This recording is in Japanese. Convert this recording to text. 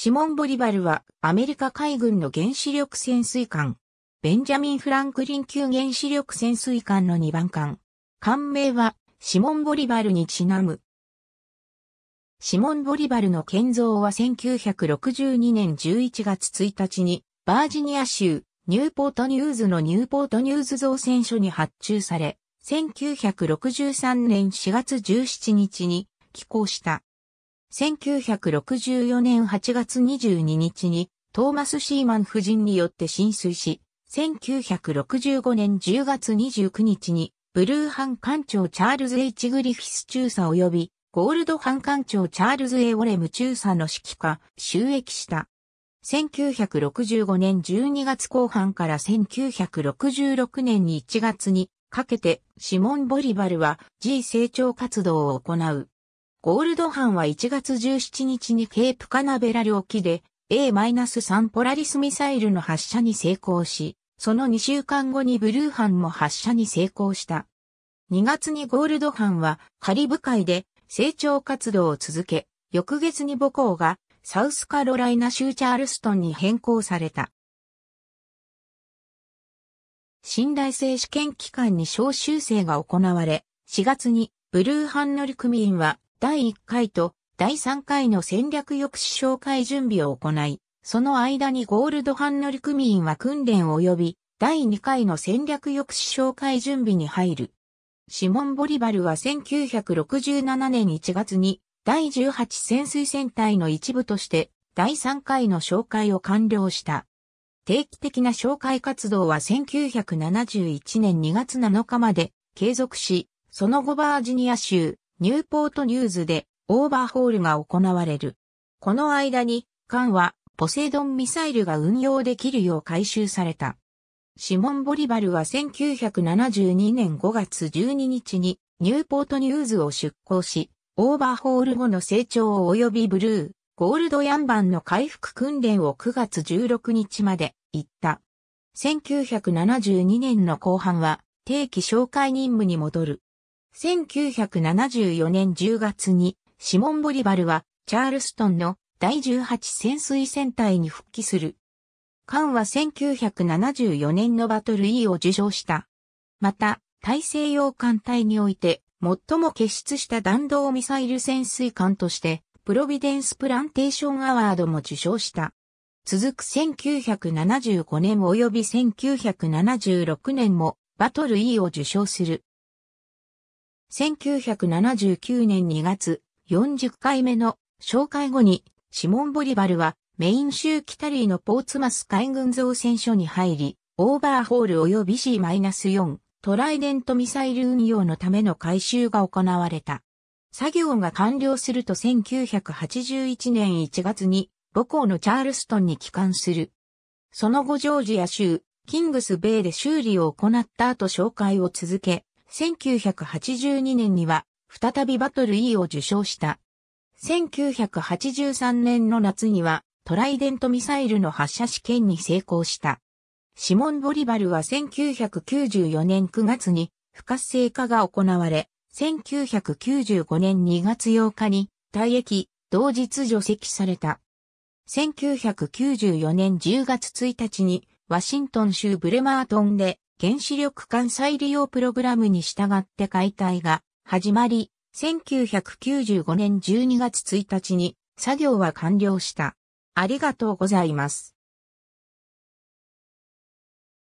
シモン・ボリバルはアメリカ海軍の原子力潜水艦、ベンジャミン・フランクリン級原子力潜水艦の2番艦。艦名はシモン・ボリバルにちなむ。シモン・ボリバルの建造は1962年11月1日にバージニア州ニューポートニューズのニューポートニューズ造船所に発注され、1963年4月17日に寄港した。1964年8月22日にトーマス・シーマン夫人によって浸水し、1965年10月29日にブルーハン艦長チャールズ・ H・ グリフィス中佐及びゴールドハン艦長チャールズ・エ・ウォレム中佐の指揮下、収益した。1965年12月後半から1966年に1月にかけてシモン・ボリバルは G 成長活動を行う。ゴールドハンは1月17日にケープカナベラル沖で A-3 ポラリスミサイルの発射に成功し、その2週間後にブルーハンも発射に成功した。2月にゴールドハンはカリブ海で成長活動を続け、翌月に母校がサウスカロライナ州チャールストンに変更された。信頼性試験機関に招集制が行われ、4月にブルーハン乗組員は第1回と第3回の戦略抑止紹介準備を行い、その間にゴールドハン乗組員は訓練及び第2回の戦略抑止紹介準備に入る。シモン・ボリバルは1967年1月に第18潜水戦隊の一部として第3回の紹介を完了した。定期的な紹介活動は1971年2月7日まで継続し、その後バージニア州、ニューポートニューズでオーバーホールが行われる。この間に、艦はポセイドンミサイルが運用できるよう改修された。シモン・ボリバルは1972年5月12日にニューポートニューズを出港し、オーバーホール後の成長及びブルー、ゴールドヤンバンの回復訓練を9月16日まで行った。1972年の後半は定期紹介任務に戻る。1974年10月に、シモン・ボリバルは、チャールストンの第18潜水戦隊に復帰する。カンは1974年のバトル E を受賞した。また、大西洋艦隊において、最も傑出した弾道ミサイル潜水艦として、プロビデンス・プランテーション・アワードも受賞した。続く1975年及び1976年も、バトル E を受賞する。1979年2月、40回目の紹介後に、シモン・ボリバルはメイン州キタリーのポーツマス海軍造船所に入り、オーバーホール及び C-4 トライデントミサイル運用のための改修が行われた。作業が完了すると1981年1月に母校のチャールストンに帰還する。その後ジョージア州、キングスベイで修理を行った後紹介を続け、1982年には、再びバトル E を受賞した。1983年の夏には、トライデントミサイルの発射試験に成功した。シモン・ボリバルは1994年9月に不活性化が行われ、1995年2月8日に退役、同日除籍された。1994年10月1日にワシントン州ブレマートンで原子力艦再利用プログラムに従って解体が始まり、1995年12月1日に作業は完了した。ありがとうございます。